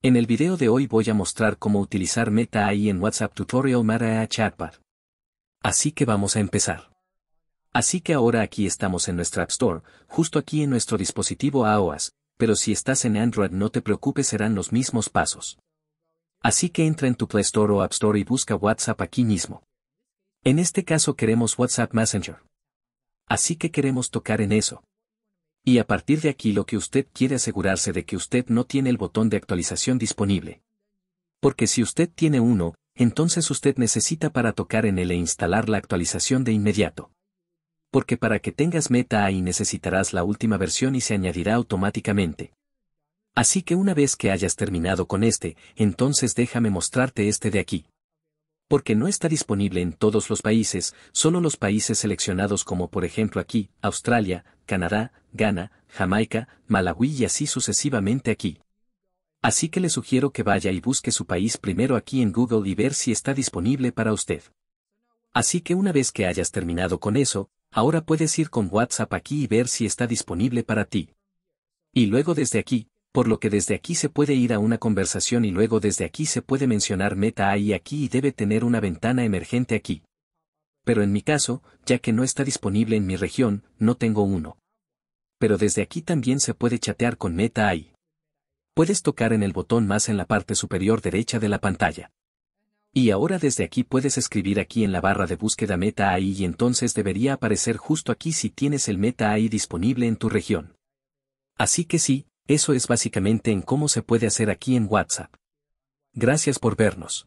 En el video de hoy voy a mostrar cómo utilizar Meta AI en WhatsApp Tutorial Meta Chatbot. Así que vamos a empezar. Así que ahora aquí estamos en nuestra App Store, justo aquí en nuestro dispositivo AOS, pero si estás en Android no te preocupes serán los mismos pasos. Así que entra en tu Play Store o App Store y busca WhatsApp aquí mismo. En este caso queremos WhatsApp Messenger. Así que queremos tocar en eso. Y a partir de aquí lo que usted quiere asegurarse de que usted no tiene el botón de actualización disponible. Porque si usted tiene uno, entonces usted necesita para tocar en él e instalar la actualización de inmediato. Porque para que tengas meta ahí necesitarás la última versión y se añadirá automáticamente. Así que una vez que hayas terminado con este, entonces déjame mostrarte este de aquí. Porque no está disponible en todos los países, solo los países seleccionados como por ejemplo aquí, Australia, Canadá, Ghana, Jamaica, Malawi y así sucesivamente aquí. Así que le sugiero que vaya y busque su país primero aquí en Google y ver si está disponible para usted. Así que una vez que hayas terminado con eso, ahora puedes ir con WhatsApp aquí y ver si está disponible para ti. Y luego desde aquí, por lo que desde aquí se puede ir a una conversación y luego desde aquí se puede mencionar Meta AI aquí y debe tener una ventana emergente aquí pero en mi caso, ya que no está disponible en mi región, no tengo uno. Pero desde aquí también se puede chatear con Meta AI. Puedes tocar en el botón más en la parte superior derecha de la pantalla. Y ahora desde aquí puedes escribir aquí en la barra de búsqueda Meta AI y entonces debería aparecer justo aquí si tienes el Meta AI disponible en tu región. Así que sí, eso es básicamente en cómo se puede hacer aquí en WhatsApp. Gracias por vernos.